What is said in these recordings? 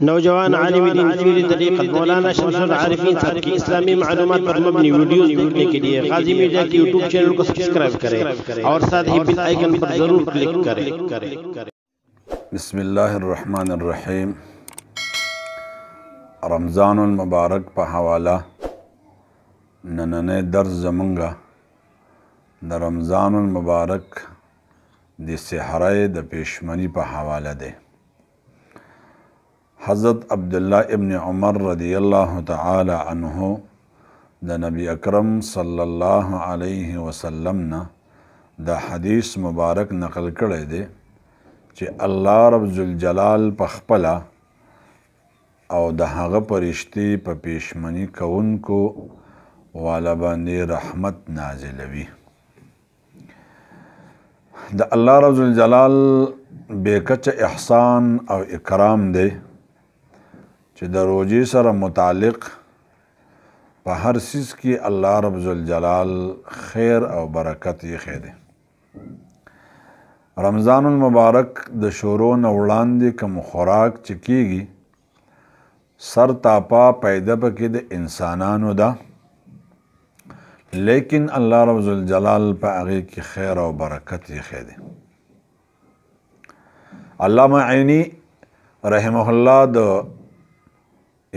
نوجوان عالم دین فیر طریقت مولانا شمس العارفین साहब की इस्लामी मालूमात पर मबनी वीडियोस देखने के लिए गाजी मीडिया के यूट्यूब चैनल को सब्सक्राइब करें और साथ ही बेल आइकन पर जरूर क्लिक करें बिस्मिल्लाहिर्रहमानिर्रहीम رمضان المبارک په حواله نننې درس زمونږه د رمضان المبارک د سحرې د پېشمنی په حواله دی حضرت عبدالله ابن عمر رضی الله تعالی عنہ د نبی اکرم صلی الله علیه وسلم نه د حدیث مبارک نقل کړی دی چې الله رب ذوالجلال په خپل او د هغه پرشتي په پېشمنی کوونکو والا باندې رحمت نازلوي د الله رب ذوالجلال بیکچ احسان او اکرام دی چې د روجې سره متعلق په هر سیس کې الله رب جلال خیر او برکت یې خېده رمضان المبارک د شورو نه وړاندې کوم خوراک چې کیږي سر تاپا پیدا پکې د انسانانو ده لیکن الله رب جلال په هغه کې خیر او برکت یې خېده علامه عینی رحمه الله د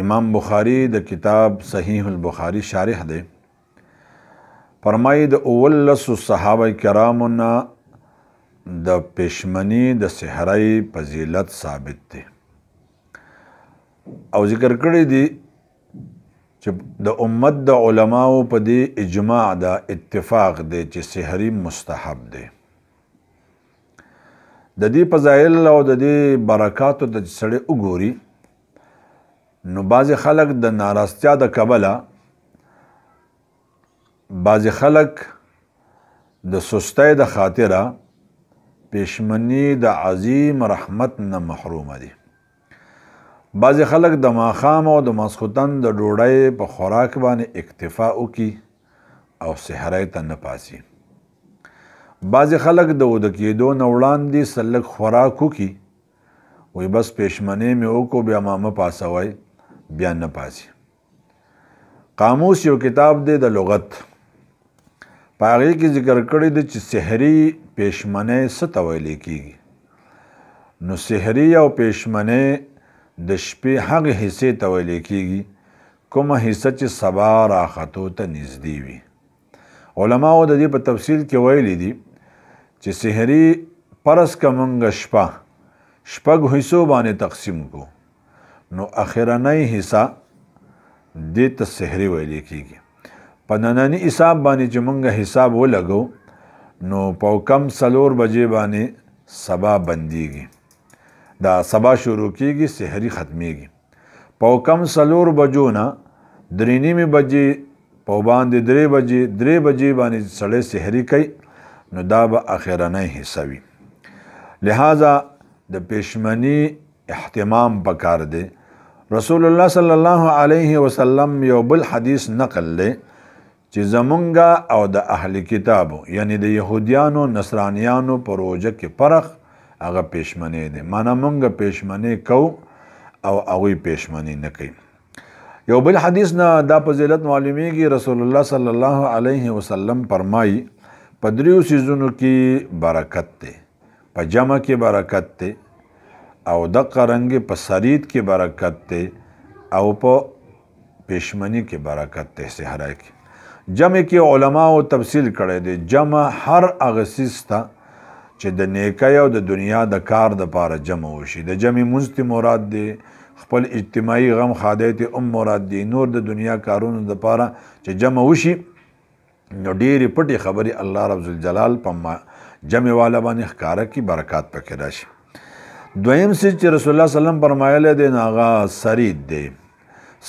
امام بخاری د کتاب صحیح البخاری شارح دی فرمایي د اول لس صحابه کرامو نه د پښمنی د سحرای فضیلت ثابت دی او ذکر کړی دی چې د امت د علماو په دی اجماع د اتفاق دی چې سحری مستحب دی د دې فضایل او د دې برکاتو د سړی وګوري نو بعض خلک د ناراستیا د کبله بعض خلک د سستۍ د خاطره پښمنی د عظیم رحمت نه محروم دي بعض خلک د ماخام او د ماسخوتن د ډوډۍ په خوراک باندې اکتفا وکي او سحرای ته نه پاسي بعض خلک د ود کېدو نه وړاندې سلک خوراک وکي وي بس پښمنې مې وکړو بیا ما مه پاسوئ بیان نه پاسي قاموس یو کتاب دی د لغت پاغې کې ذکر کړی دی چې سحری پېشمنه څه ته ویل کېږي نو سحری او پېشمنه د شپې هغه حصے ته ویل کېږي کومه حصہ چې سبا راختو ته نږدې وي علماو د دې په تفصیل کې ویلي دي چې سحری پرس کمنګ شپه شپږ حصو باندې تقسیم کو نو اخرنۍ حصہ د ته سحری ویل کېږي په نننی حساب باندې چې مونږه حساب ولګو نو په کم سلور بجې باندې سبا بنديږي دا سبا شروع کېږي سحری ختميږي په کم سلور بجو نه درینی می بجې په باندې درې بجې درې بجې باندې سړې سحری کوي نو دا به اخرنۍ حصہ وي لہذا د پېشمنی احتمام پکار دی رسول الله صلی الله علیه وسلم یو بل حدیث نقل دی چې زمونږه او د اهل کتابو یعنی د يهوديانو نصرانيانو پروژه کې پرخ هغه پېشمنې دي معنی مونږه پېشمنې کو او هغه پېشمنې نه کوي یو بل حدیث نه دا په ذلت معلومیږي رسول الله صلی الله علیه وسلم فرمایي پدریو سيزونو کې برکت ته په جمع کې برکت ته او د قرنګ په سرید کې برکت ته او په پښمنی کې برکت ته سهره کې جمع کې علما او تفصیل کړي دي جمع هر اغسیستا چې د نیکای او د دنیا د کار د پاره جمع وشي د جمع مزت مراد دی خپل اجتماعي غم خادیت ام مراد دی نور د دنیا کارونو د پاره چې جمع وشي نو ډېری پټي خبري الله رب الجلال په جمع والا باندې ښکارا کی برکات پکې راشي دویم سیز چې رسول الله سلام فرمایله دی ناغا سرید دی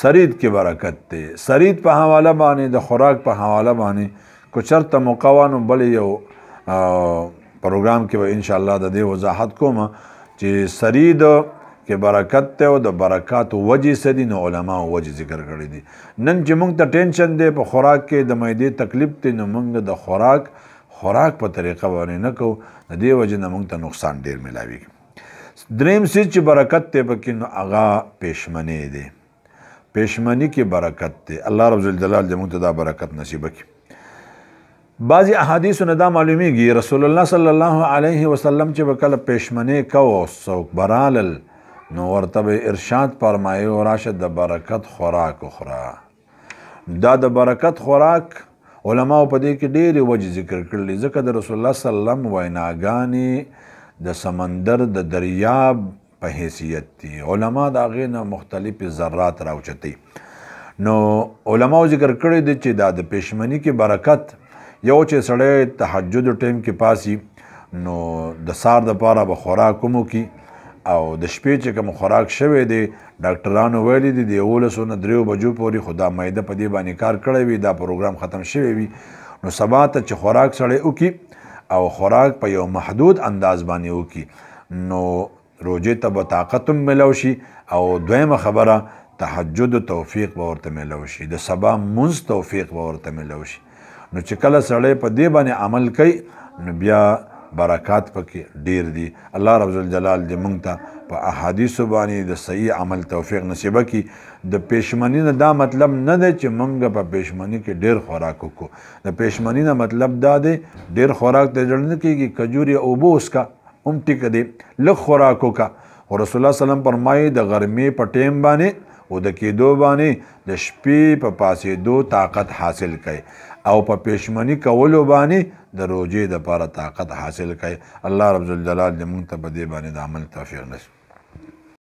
سرید کې برکت دی سرید په حواله باندې د خوراک په حواله باندې کو چرته مقوانو بل یو پروګرام کې و ان شاء الله د دې وضاحت کوم چې سرید کې برکت ته او د برکات وجه سدي نو علما وجه ذکر کړی دي نن چې موږ ته ټینشن دی په خوراک کې د معدې تکلیف ته نو موږ د خوراک خوراک په طریقه باندې نه کو د دې وجه نه موږ ته نقصان ډیر ملاوي دریم سیز چې برکت ته پکې نو هغه پېشمنې دی پېشمنې کې برکت دی الله رب جل جلاله دې موږ ته دا برکت نصیب کړي بعضی احادیث نه دا معلومیږي رسول الله صلی الله علیه وسلم چې وکړه پېشمنې کو سوک برالل نو ورته ارشاد فرمایي راشد د برکت خوراک خورا دا د برکت خوراک علماو په دې کې ډېری وجه ذکر کړلي ځکه د رسول الله صلی الله علیه وسلم ویناګانی د سمندر د دریاب په حیثیت دي علما دا غینه مختلف ذرات راوچتي نو علما ذکر کړی دي چې دا د پښمنۍ کې برکت یو چې سړی تهجد ټیم کې پاسي نو د سار د پاره به خوراک کومو کې او د شپې چې کوم خوراک شوی دی ډاکټرانو ویلي دي د اولسونه دریو بجو پورې خدا مېده په دې باندې کار کړی وي دا پروګرام ختم شوی وي نو سبا ته چې خوراک سړی وکي او خوراک په یو محدود انداز باندې وکي نو روجې ته به طاقت هم ملو شي او دویمه خبره تهجد توفیق به ورته ملو شي د سبا منځ توفیق به ورته ملو شي نو چې کله سړی په دې باندې عمل کوي نو بیا برکات پکې ډیر دي الله رب جلال دې مونږ ته په احادیث باندې د صحیح عمل توفیق نصیب کړي د پېشمنی نه دا مطلب نه دی چې مونږ په پېشمنی کې ډیر خوراک وکړو د پېشمنی نه مطلب دا دی ډیر خوراک ته جوړ کېږي کجوري او بوس کا هم ټیک دی لږ خوراک وکړه او رسول الله سلام فرمایي د غرمې په ټیم باندې او د کېدو باندې د شپې په پاسېدو طاقت حاصل کړي او په پېشمنی کولو باندې د روزې د لپاره طاقت حاصل کړي الله رب الجلال دې موږ ته په دې باندې د عمل توفیق نصیب